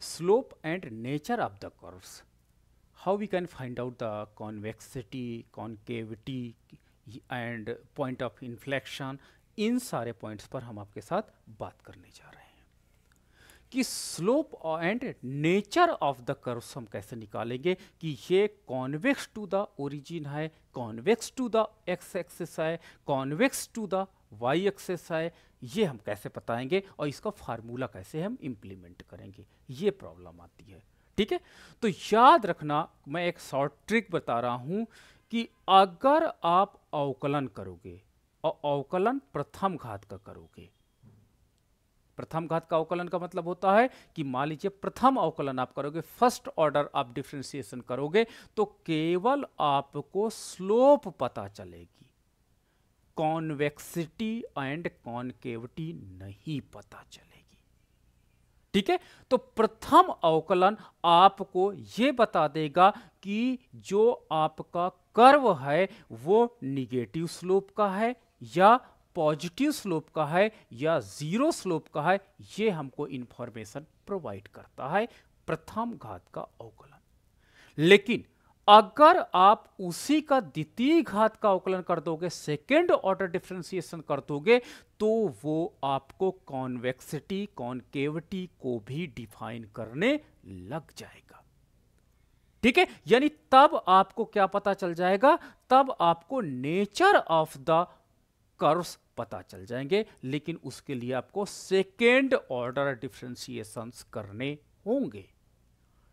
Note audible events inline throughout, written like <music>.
slope and nature of the curves how we can find out the convexity concavity and point of inflection इन सारे points पर हम आपके साथ बात करने जा रहे हैं कि slope and nature of the curves हम कैसे निकालेंगे कि ये कॉन्वेक्स टू द ओरिजिन है convex to the X axis है convex to the Y axes है ये हम कैसे बताएंगे और इसका फार्मूला कैसे हम इम्प्लीमेंट करेंगे ये प्रॉब्लम आती है ठीक है तो याद रखना मैं एक शॉर्ट ट्रिक बता रहा हूँ कि अगर आप अवकलन करोगे और अवकलन प्रथम घात का करोगे प्रथम घात का अवकलन का मतलब होता है कि मान लीजिए प्रथम अवकलन आप करोगे फर्स्ट ऑर्डर आप डिफ्रेंसिएशन करोगे तो केवल आपको स्लोप पता चलेगी कॉन्वेक्सिटी एंड कॉनकेविटी नहीं पता चलेगी ठीक है तो प्रथम अवकलन आपको यह बता देगा कि जो आपका कर्व है वो निगेटिव स्लोप का है या पॉजिटिव स्लोप का है या जीरो स्लोप का है ये हमको इंफॉर्मेशन प्रोवाइड करता है प्रथम घात का अवकलन लेकिन अगर आप उसी का द्वितीय घात का अवकलन कर दोगे सेकेंड ऑर्डर डिफ्रेंसिएशन कर दोगे तो वो आपको कॉन्वेक्सिटी कॉन्केविटी को भी डिफाइन करने लग जाएगा ठीक है यानी तब आपको क्या पता चल जाएगा तब आपको नेचर ऑफ द कर्व्स पता चल जाएंगे लेकिन उसके लिए आपको सेकेंड ऑर्डर डिफ्रेंसिएशन करने होंगे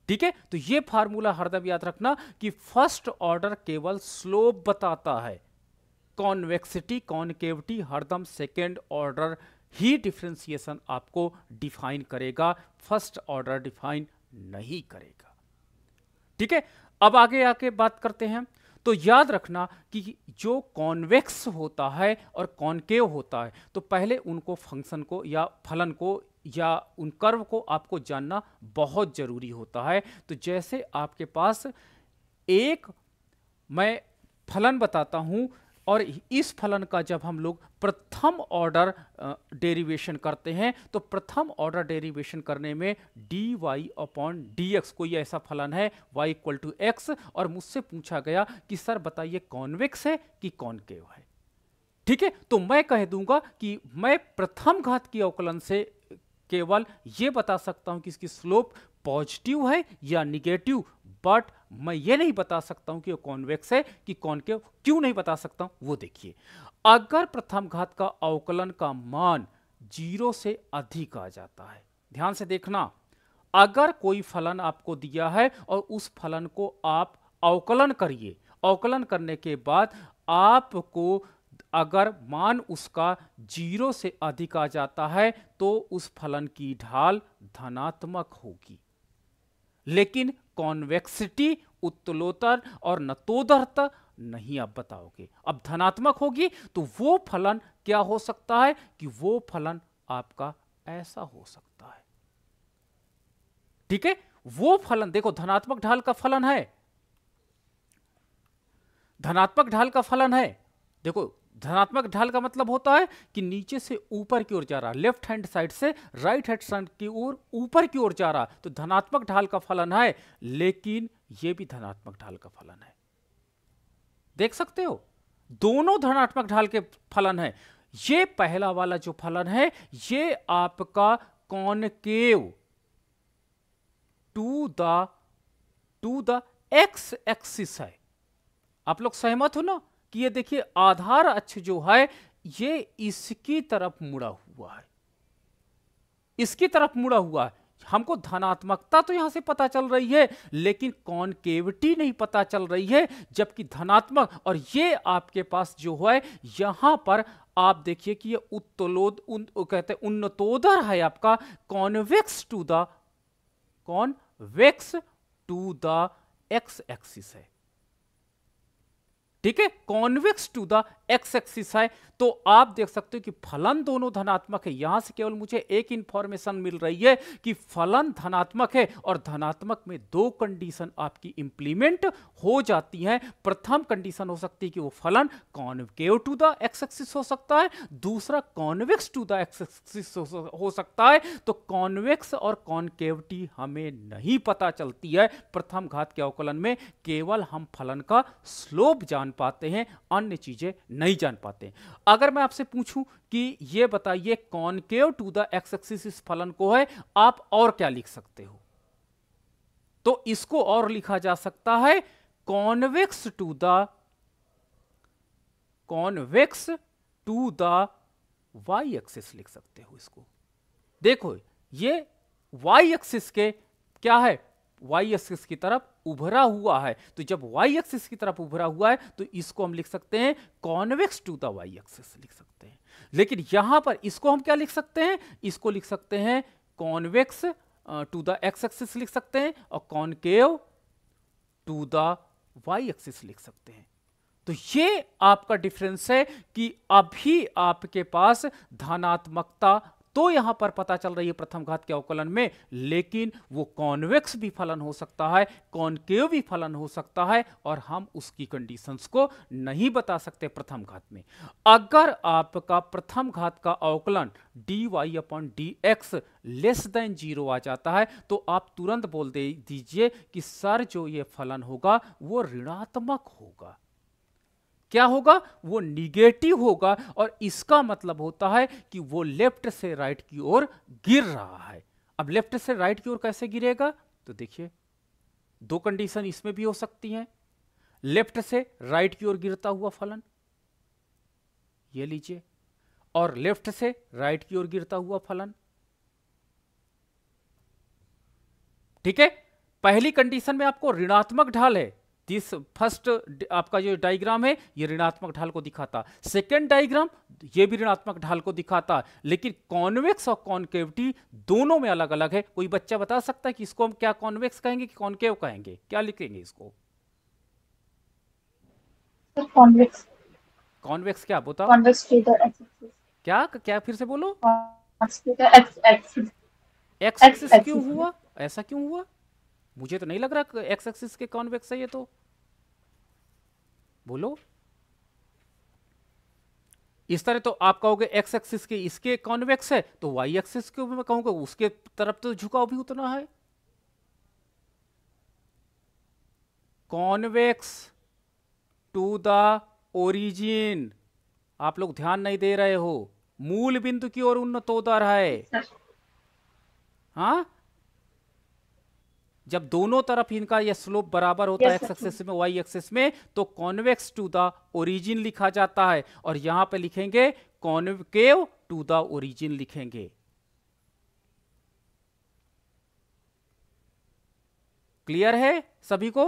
ठीक है तो ये फार्मूला हरदम याद रखना कि फर्स्ट ऑर्डर केवल स्लोप बताता है कॉन्वेक्सिटी कॉन्केविटी हरदम सेकेंड ऑर्डर ही डिफ्रेंसिएशन आपको डिफाइन करेगा फर्स्ट ऑर्डर डिफाइन नहीं करेगा ठीक है अब आगे आके बात करते हैं तो याद रखना कि जो कॉन्वेक्स होता है और कॉन्केव होता है तो पहले उनको फंक्शन को या फलन को या उन कर्व को आपको जानना बहुत ज़रूरी होता है तो जैसे आपके पास एक मैं फलन बताता हूँ और इस फलन का जब हम लोग प्रथम ऑर्डर डेरिवेशन करते हैं तो प्रथम ऑर्डर डेरिवेशन करने में D Y upon D X कोई ऐसा फलन है y इक्वल टू एक्स और मुझसे पूछा गया कि सर बताइए कॉन्वेक्स है कि केव है ठीक है तो मैं कह दूंगा कि मैं प्रथम घात की अवकलन से केवल ये बता सकता हूं कि इसकी स्लोप पॉजिटिव है या निगेटिव बट मैं ये नहीं बता सकता हूं कि ये कॉन्वेक्स है कि के क्यों नहीं बता सकता हूं वो देखिए अगर प्रथम घात का अवकलन का मान जीरो से अधिक आ जाता है ध्यान से देखना अगर कोई फलन आपको दिया है और उस फलन को आप अवकलन करिए अवकलन करने के बाद आपको अगर मान उसका जीरो से अधिक आ जाता है तो उस फलन की ढाल धनात्मक होगी लेकिन कॉन्वेक्सिटी उत्तलोत्तर और नतोदरता नहीं आप बताओगे अब धनात्मक होगी तो वो फलन क्या हो सकता है कि वो फलन आपका ऐसा हो सकता है ठीक है वो फलन देखो धनात्मक ढाल का फलन है धनात्मक ढाल का फलन है देखो धनात्मक ढाल का मतलब होता है कि नीचे से ऊपर की ओर जा रहा लेफ्ट हैंड साइड से राइट हैंड साइड की ओर ऊपर की ओर जा रहा तो धनात्मक ढाल का फलन है लेकिन यह भी धनात्मक ढाल का फलन है देख सकते हो दोनों धनात्मक ढाल के फलन है यह पहला वाला जो फलन है यह आपका concave to the to the X axis है आप लोग सहमत हो ना कि ये देखिए आधार अक्ष जो है ये इसकी तरफ मुड़ा हुआ है इसकी तरफ मुड़ा हुआ है हमको धनात्मकता तो यहां से पता चल रही है लेकिन कॉनकेविटी नहीं पता चल रही है जबकि धनात्मक और ये आपके पास जो है यहां पर आप देखिए कि ये उत्तलोद उन, कहते हैं उन्नतोदर है आपका convex to the convex to the X axis है ठीक है convex to the X axis है तो आप देख सकते हो कि फलन दोनों धनात्मक है यहां से केवल मुझे एक इंफॉर्मेशन मिल रही है कि फलन धनात्मक है और धनात्मक में दो कंडीशन आपकी इंप्लीमेंट हो जाती हैं प्रथम कंडीशन हो सकती है कि वो फलन concave to the X axis हो सकता है दूसरा convex to the X axis हो सकता है तो कॉन्वेक्स और कॉन्केवटी हमें नहीं पता चलती है प्रथम घात के अवकलन में केवल हम फलन का स्लोप जान पाते हैं अन्य चीजें नहीं जान पाते अगर मैं आपसे पूछूं कि ये बताइए concave to the X axis इस फलन को है आप और क्या लिख सकते हो तो इसको और लिखा जा सकता है convex to the convex to the Y axis लिख सकते हो इसको देखो ये वाई एक्सिस के क्या है वाई एक्सिस की तरफ उभरा हुआ है तो जब वाई एक्सिस की तरफ उभरा हुआ है तो इसको हम लिख सकते हैं convex to the Y axis लिख सकते हैं लेकिन यहां पर इसको हम क्या लिख सकते हैं इसको लिख सकते हैं convex to the X axis लिख सकते हैं और concave to the Y axis लिख सकते हैं तो ये आपका डिफरेंस है कि अभी आपके पास धनात्मकता तो यहां पर पता चल रही है प्रथम घात के अवकलन में लेकिन वो कॉन्वेक्स भी फलन हो सकता है कॉनकेव भी फलन हो सकता है और हम उसकी कंडीशंस को नहीं बता सकते प्रथम घात में अगर आपका प्रथम घात का अवकलन D Y upon D X less than zero आ जाता है तो आप तुरंत बोल दे दीजिए कि सर जो ये फलन होगा वो ऋणात्मक होगा क्या होगा वो निगेटिव होगा और इसका मतलब होता है कि वो लेफ्ट से राइट की ओर गिर रहा है अब लेफ्ट से राइट की ओर कैसे गिरेगा तो देखिए दो कंडीशन इसमें भी हो सकती हैं लेफ्ट से राइट की ओर गिरता हुआ फलन ये लीजिए और लेफ्ट से राइट की ओर गिरता हुआ फलन ठीक है पहली कंडीशन में आपको ऋणात्मक ढाल है दिस फर्स्ट आपका जो डायग्राम है ये ऋणात्मक ढाल को दिखाता सेकेंड डायग्राम ये भी ऋणात्मक ढाल को दिखाता लेकिन कॉन्वेक्स और कॉन्केविटी दोनों में अलग अलग है कोई बच्चा बता सकता है कि इसको हम क्या कॉन्वेक्स कहेंगे कि कॉन्केव कहेंगे क्या लिखेंगे इसको कॉन्वेक्स कॉन्वेक्स क्या बोता क्या क्या फिर से बोलो एक्स एक्स क्यों हुआ ऐसा क्यों हुआ मुझे तो नहीं लग रहा एक्स एक्सिस के कॉन्वेक्स है ये तो बोलो इस तरह तो आप कहोगे एक्स एक्सिस के इसके कॉन्वेक्स है तो वाई एक्सिस के मैं कहूंगा उसके तरफ तो झुकाव भी उतना है कॉन्वेक्स टू द ओरिजिन आप लोग ध्यान नहीं दे रहे हो मूल बिंदु की ओर रहा है हाँ जब दोनों तरफ इनका यह स्लोप बराबर होता है एक्स एक्सेस में वाई एक्सेस में तो कॉन्वेक्स टू द ओरिजिन लिखा जाता है और यहां पे लिखेंगे कॉन्केव टू द ओरिजिन लिखेंगे क्लियर है सभी को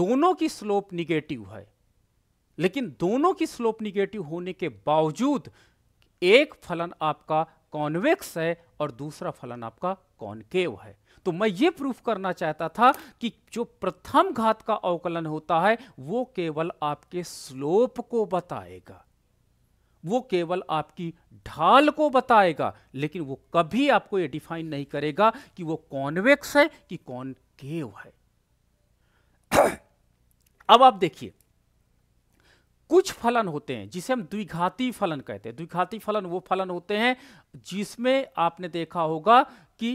दोनों की स्लोप निगेटिव है लेकिन दोनों की स्लोप निगेटिव होने के बावजूद एक फलन आपका कॉन्वेक्स है और दूसरा फलन आपका कॉनकेव है तो मैं ये प्रूफ करना चाहता था कि जो प्रथम घात का अवकलन होता है वो केवल आपके स्लोप को बताएगा वो केवल आपकी ढाल को बताएगा लेकिन वो कभी आपको ये डिफाइन नहीं करेगा कि वो कॉन्वेक्स है कि कॉनकेव है <coughs> अब आप देखिए कुछ फलन होते हैं जिसे हम द्विघाती फलन कहते हैं द्विघाती फलन वो फलन होते हैं जिसमें आपने देखा होगा कि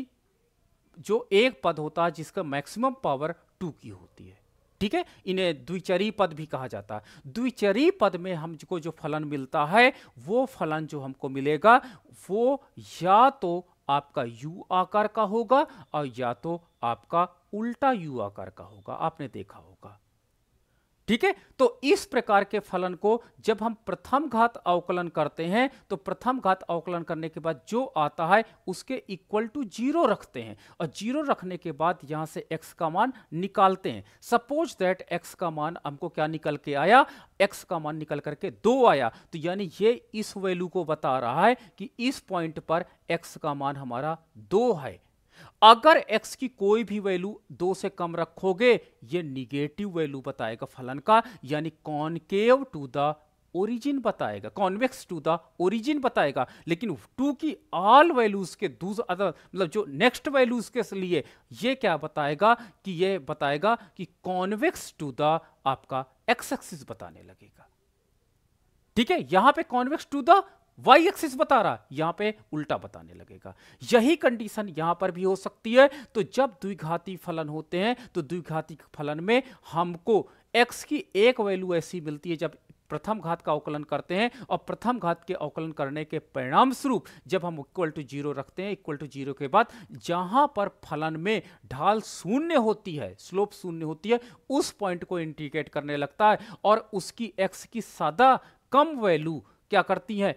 जो एक पद होता है जिसका मैक्सिमम पावर टू की होती है ठीक है इन्हें द्विचरी पद भी कहा जाता है द्विचरी पद में हमको जो फलन मिलता है वो फलन जो हमको मिलेगा वो या तो आपका यू आकार का होगा और या तो आपका उल्टा यू आकार का होगा आपने देखा होगा ठीक है तो इस प्रकार के फलन को जब हम प्रथम घात अवकलन करते हैं तो प्रथम घात अवकलन करने के बाद जो आता है उसके इक्वल टू जीरो रखते हैं और जीरो रखने के बाद यहां से एक्स का मान निकालते हैं सपोज दैट एक्स का मान हमको क्या निकल के आया एक्स का मान निकल करके दो आया तो यानी ये इस वैल्यू को बता रहा है कि इस पॉइंट पर एक्स का मान हमारा दो है अगर x की कोई भी वैल्यू दो से कम रखोगे ये निगेटिव वैल्यू बताएगा फलन का यानी कॉनकेव टू द ओरिजिन बताएगा कॉन्वेक्स टू द ओरिजिन बताएगा लेकिन टू की ऑल वैल्यूज के दूसरा मतलब जो नेक्स्ट वैल्यूज के लिए ये क्या बताएगा कि ये बताएगा कि कॉन्वेक्स टू द आपका एक्स एक्सिस बताने लगेगा ठीक है यहां पे convex to the Y axis बता रहा यहां पे उल्टा बताने लगेगा यही कंडीशन यहां पर भी हो सकती है तो जब द्विघाती फलन होते हैं तो द्विघाती फलन में हमको एक्स की एक वैल्यू ऐसी मिलती है जब प्रथम घात का अवकलन करते हैं और प्रथम घात के अवकलन करने के परिणाम स्वरूप जब हम इक्वल टू जीरो रखते हैं इक्वल टू जीरो के बाद जहां पर फलन में ढाल शून्य होती है स्लोप शून्य होती है उस पॉइंट को इंडिकेट करने लगता है और उसकी एक्स की सादा कम वैल्यू क्या करती है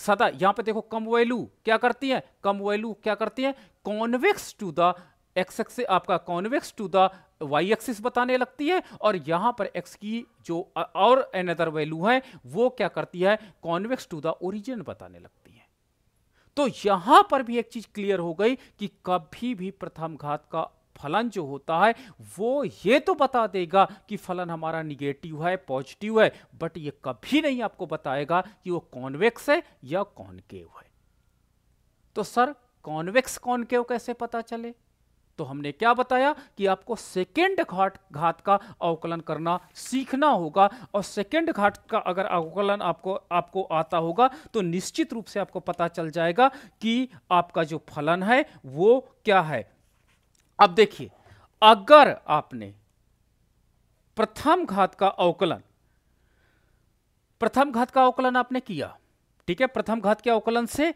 सदा यहां पे देखो कम वैल्यू क्या करती है कम वैल्यू क्या करती है convex to the X X आपका convex to the Y axis बताने लगती है और यहां पर एक्स की जो और अनदर वैल्यू है वो क्या करती है कॉन्वेक्स टू द ओरिजिन बताने लगती है तो यहां पर भी एक चीज क्लियर हो गई कि कभी भी प्रथम घात का फलन जो होता है वो ये तो बता देगा कि फलन हमारा निगेटिव है पॉजिटिव है बट ये कभी नहीं आपको बताएगा कि वो कॉन्वेक्स है या कॉनकेव है तो सर कॉन्वेक्स कॉनकेव कैसे पता चले तो हमने क्या बताया कि आपको सेकेंड घाट घात का अवकलन करना सीखना होगा और सेकेंड घाट का अगर अवकलन आपको आपको आता होगा तो निश्चित रूप से आपको पता चल जाएगा कि आपका जो फलन है वो क्या है अब देखिए अगर आपने प्रथम घात का अवकलन प्रथम घात का अवकलन आपने किया ठीक है प्रथम घात के अवकलन से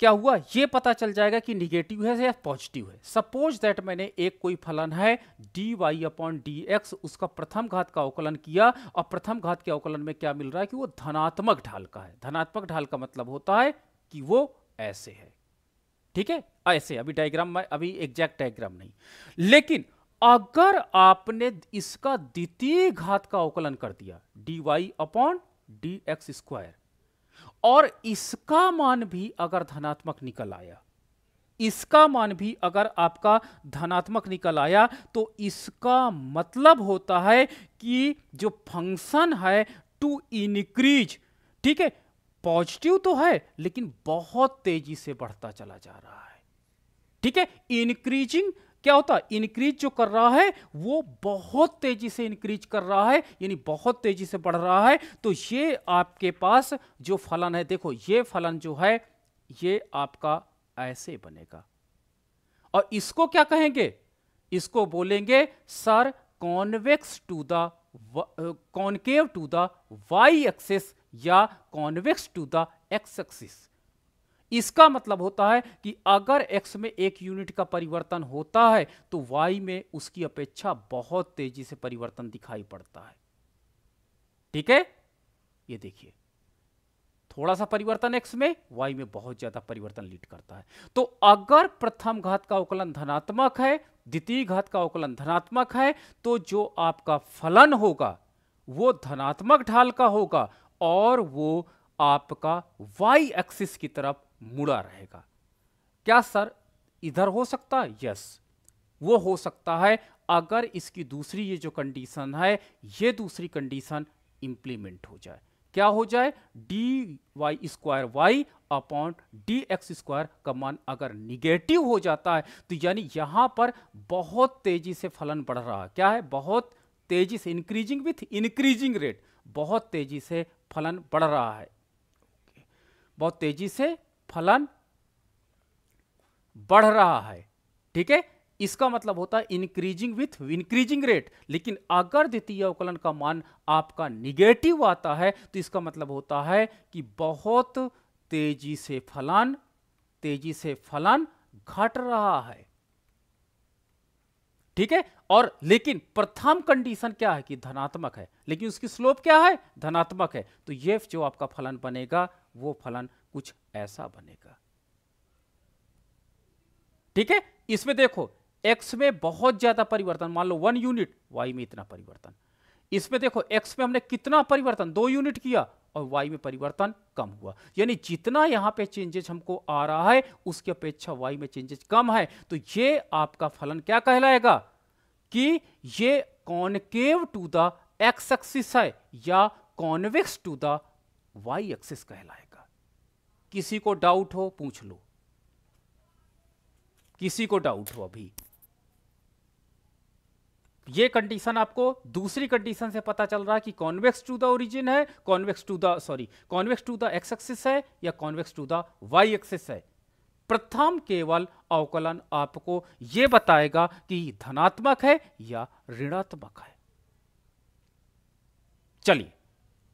क्या हुआ यह पता चल जाएगा कि निगेटिव है या पॉजिटिव है सपोज दैट मैंने एक कोई फलन है D Y upon D X उसका प्रथम घात का अवकलन किया और प्रथम घात के अवकलन में क्या मिल रहा है कि वो धनात्मक ढाल का है धनात्मक ढाल का मतलब होता है कि वो ऐसे है ठीक है ऐसे अभी डायग्राम में अभी एग्जैक्ट डायग्राम नहीं लेकिन अगर आपने इसका द्वितीय घात का अवकलन कर दिया D Y upon D x square और इसका मान भी अगर धनात्मक निकल आया इसका मान भी अगर आपका धनात्मक निकल आया तो इसका मतलब होता है कि जो फंक्शन है टू इनक्रीज ठीक है पॉजिटिव तो है लेकिन बहुत तेजी से बढ़ता चला जा रहा है ठीक है इंक्रीजिंग क्या होता है इंक्रीज जो कर रहा है वो बहुत तेजी से इंक्रीज कर रहा है यानी बहुत तेजी से बढ़ रहा है तो ये आपके पास जो फलन है देखो ये फलन जो है ये आपका ऐसे बनेगा और इसको क्या कहेंगे इसको बोलेंगे sir convex to the concave to the Y axes या convex to the X axis इसका मतलब होता है कि अगर x में एक यूनिट का परिवर्तन होता है तो y में उसकी अपेक्षा बहुत तेजी से परिवर्तन दिखाई पड़ता है ठीक है ये देखिए थोड़ा सा परिवर्तन x में y में बहुत ज्यादा परिवर्तन लीड करता है तो अगर प्रथम घात का अवकलन धनात्मक है द्वितीय घात का अवकलन धनात्मक है तो जो आपका फलन होगा वो धनात्मक ढाल का होगा और वो आपका वाई एक्सिस की तरफ मुड़ा रहेगा क्या सर इधर हो सकता है यस वो हो सकता है अगर इसकी दूसरी ये जो कंडीशन है ये दूसरी कंडीशन इंप्लीमेंट हो जाए क्या हो जाए D Y square Y upon D x square का मान अगर निगेटिव हो जाता है तो यानी यहां पर बहुत तेजी से फलन बढ़ रहा है क्या है बहुत तेजी से इंक्रीजिंग विथ इंक्रीजिंग रेट बहुत तेजी से फलन बढ़ रहा है बहुत तेजी से फलन बढ़ रहा है ठीक है इसका मतलब होता है इंक्रीजिंग विथ इंक्रीजिंग रेट लेकिन अगर द्वितीय अवकलन का मान आपका निगेटिव आता है तो इसका मतलब होता है कि बहुत तेजी से फलन तेजी से फलन घट रहा है ठीक है और लेकिन प्रथम कंडीशन क्या है कि धनात्मक है लेकिन उसकी स्लोप क्या है धनात्मक है तो ये जो आपका फलन बनेगा वो फलन कुछ ऐसा बनेगा ठीक है इसमें देखो एक्स में बहुत ज्यादा परिवर्तन मान लो वन यूनिट वाई में इतना परिवर्तन इसमें देखो एक्स में हमने कितना परिवर्तन दो यूनिट किया और वाई में परिवर्तन कम हुआ यानी जितना यहाँ पे चेंजेस हमको आ रहा है उसकी अपेक्षा वाई में चेंजेस कम है तो ये आपका फलन क्या कहलाएगा कि ये concave to the X axis है या convex to the Y axis कहलाएगा किसी को डाउट हो पूछ लो किसी को डाउट हो अभी ये कंडीशन आपको दूसरी कंडीशन से पता चल रहा है कि कॉन्वेक्स टू द ओरिजिन है convex to the sorry convex to the X axis है या convex to the Y axis है प्रथम केवल अवकलन आपको यह बताएगा कि धनात्मक है या ऋणात्मक है चलिए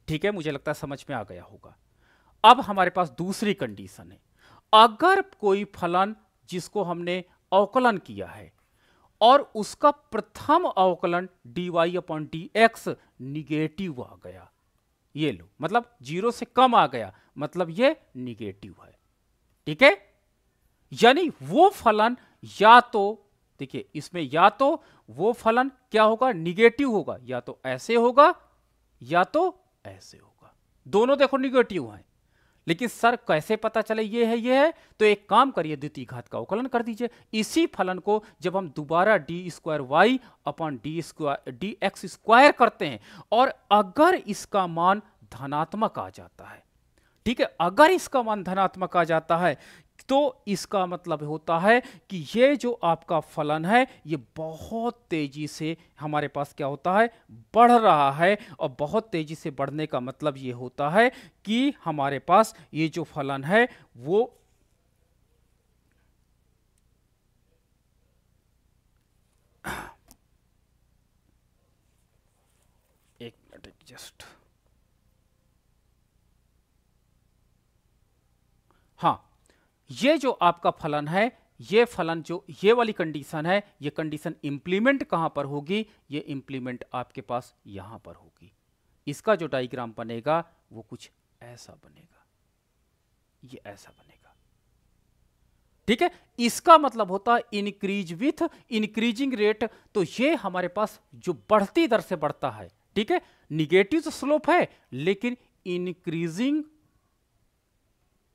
ठीक है मुझे लगता है समझ में आ गया होगा अब हमारे पास दूसरी कंडीशन है अगर कोई फलन जिसको हमने अवकलन किया है और उसका प्रथम अवकलन D Y upon D X negative आ गया ये लो मतलब जीरो से कम आ गया मतलब ये निगेटिव है ठीक है यानी वो फलन या तो देखिए इसमें या तो वो फलन क्या होगा निगेटिव होगा या तो ऐसे होगा या तो ऐसे होगा दोनों देखो निगेटिव हैं लेकिन सर कैसे पता चले ये है ये है तो एक काम करिए द्वितीय घात का अवकलन कर दीजिए इसी फलन को जब हम दोबारा D square Y upon D square D x square करते हैं और अगर इसका मान धनात्मक आ जाता है ठीक है अगर इसका मान धनात्मक आ जाता है तो इसका मतलब होता है कि ये जो आपका फलन है ये बहुत तेज़ी से हमारे पास क्या होता है बढ़ रहा है और बहुत तेज़ी से बढ़ने का मतलब ये होता है कि हमारे पास ये जो फलन है वो एक मिनट जस्ट ये जो आपका फलन है ये फलन जो ये वाली कंडीशन है ये कंडीशन इंप्लीमेंट कहां पर होगी ये इंप्लीमेंट आपके पास यहां पर होगी इसका जो डायग्राम बनेगा वो कुछ ऐसा बनेगा ये ऐसा बनेगा ठीक है इसका मतलब होता है इंक्रीज विथ इंक्रीजिंग रेट तो ये हमारे पास जो बढ़ती दर से बढ़ता है ठीक है निगेटिव स्लोप तो है लेकिन increasing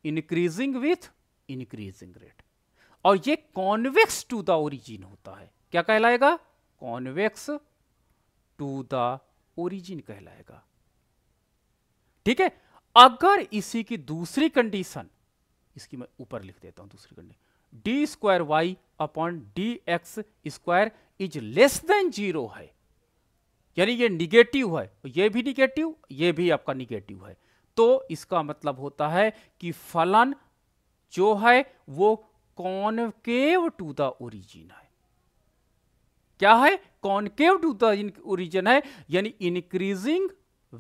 increasing with increasing rate और ये कॉन्वेक्स टू द ओरिजिन होता है क्या कहलाएगा कॉन्वेक्स टू द ओरिजिन कहलाएगा ठीक है अगर इसी की दूसरी कंडीशन इसकी मैं ऊपर लिख देता हूं दूसरी condition d square Y upon D x square is less than zero है यानी ये निगेटिव है ये भी निगेटिव ये भी आपका निगेटिव है तो इसका मतलब होता है कि फलन जो है वो कॉनकेव टू द ओरिजिन है क्या है कॉनकेव टू द ओरिजिन है यानी increasing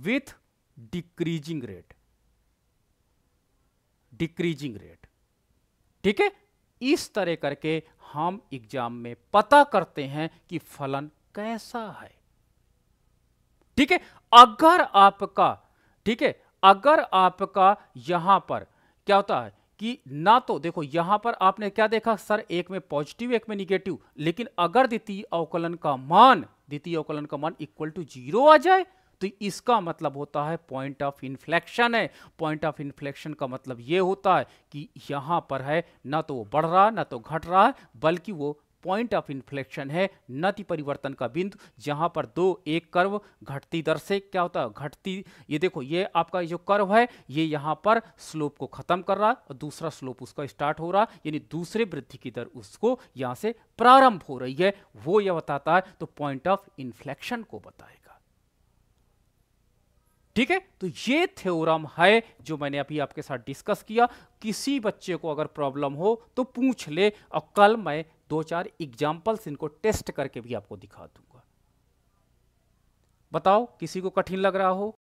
with decreasing rate decreasing rate ठीक है इस तरह करके हम एग्जाम में पता करते हैं कि फलन कैसा है ठीक है अगर आपका ठीक है अगर आपका यहां पर क्या होता है कि ना तो देखो यहां पर आपने क्या देखा सर एक में पॉजिटिव एक में निगेटिव लेकिन अगर द्वितीय अवकलन का मान द्वितीय अवकलन का मान इक्वल टू जीरो आ जाए तो इसका मतलब होता है पॉइंट ऑफ इन्फ्लेक्शन है पॉइंट ऑफ इन्फ्लेक्शन का मतलब यह होता है कि यहां पर है ना तो वो बढ़ रहा ना तो घट रहा है बल्कि वो पॉइंट ऑफ इन्फ्लेक्शन है नति परिवर्तन का बिंदु जहां पर दो एक कर्व घटती दर से क्या होता है घटती ये देखो ये आपका जो कर्व है ये यहां पर स्लोप को खत्म कर रहा और दूसरा स्लोप उसका स्टार्ट हो रहा यानी दूसरे वृद्धि की दर उसको यहां से प्रारंभ हो रही है वो यह बताता है तो पॉइंट ऑफ इन्फ्लेक्शन को बताए ठीक है तो ये थ्योरम है जो मैंने अभी आपके साथ डिस्कस किया किसी बच्चे को अगर प्रॉब्लम हो तो पूछ ले और कल मैं दो चार एग्जाम्पल्स इनको टेस्ट करके भी आपको दिखा दूंगा बताओ किसी को कठिन लग रहा हो